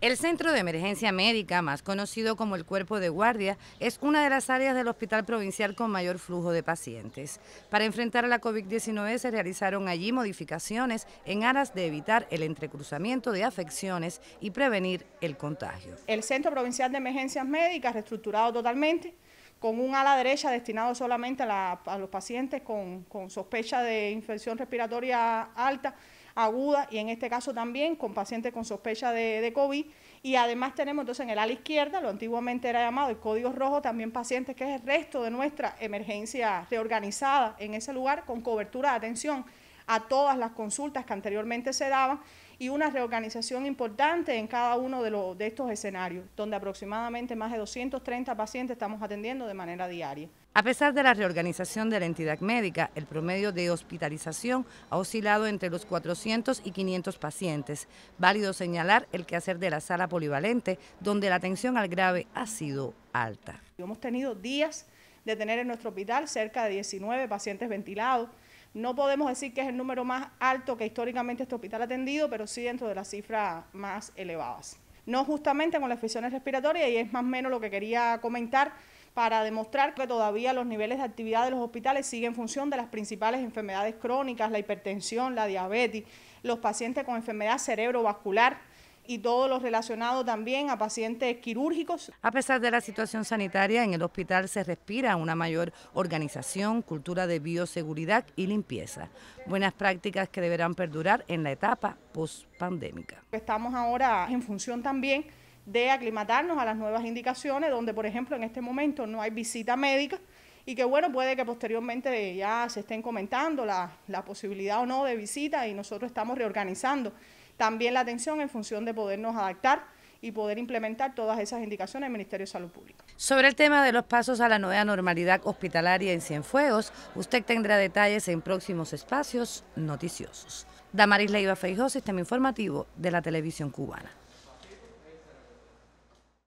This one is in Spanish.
El Centro de Emergencia Médica, más conocido como el Cuerpo de Guardia, es una de las áreas del hospital provincial con mayor flujo de pacientes. Para enfrentar la COVID-19 se realizaron allí modificaciones en aras de evitar el entrecruzamiento de afecciones y prevenir el contagio. El Centro Provincial de Emergencias Médicas, reestructurado totalmente, con un ala derecha destinado solamente a, los pacientes con, sospecha de infección respiratoria alta, aguda, y en este caso también con pacientes con sospecha de, de COVID. Y además tenemos entonces en el ala izquierda, lo antiguamente era llamado el código rojo, también pacientes que es el resto de nuestra emergencia reorganizada en ese lugar con cobertura de atención a todas las consultas que anteriormente se daban y una reorganización importante en cada uno de, estos escenarios, donde aproximadamente más de 230 pacientes estamos atendiendo de manera diaria. A pesar de la reorganización de la entidad médica, el promedio de hospitalización ha oscilado entre los 400 y 500 pacientes. Válido señalar el quehacer de la sala polivalente, donde la atención al grave ha sido alta. Hemos tenido días de tener en nuestro hospital cerca de 19 pacientes ventilados, no podemos decir que es el número más alto que históricamente este hospital ha atendido, pero sí dentro de las cifras más elevadas. No justamente con las infecciones respiratorias, y es más o menos lo que quería comentar para demostrar que todavía los niveles de actividad de los hospitales siguen en función de las principales enfermedades crónicas, la hipertensión, la diabetes, los pacientes con enfermedad cerebrovascular, y todo lo relacionado también a pacientes quirúrgicos. A pesar de la situación sanitaria, en el hospital se respira una mayor organización, cultura de bioseguridad y limpieza. Buenas prácticas que deberán perdurar en la etapa post-pandémica. Estamos ahora en función también de aclimatarnos a las nuevas indicaciones, donde por ejemplo en este momento no hay visita médica y que bueno, puede que posteriormente ya se estén comentando la, la posibilidad o no de visita y nosotros estamos reorganizando también la atención en función de podernos adaptar y poder implementar todas esas indicaciones del Ministerio de Salud Pública. Sobre el tema de los pasos a la nueva normalidad hospitalaria en Cienfuegos, usted tendrá detalles en próximos espacios noticiosos. Damaris Leiva Feijó, Sistema Informativo de la Televisión Cubana.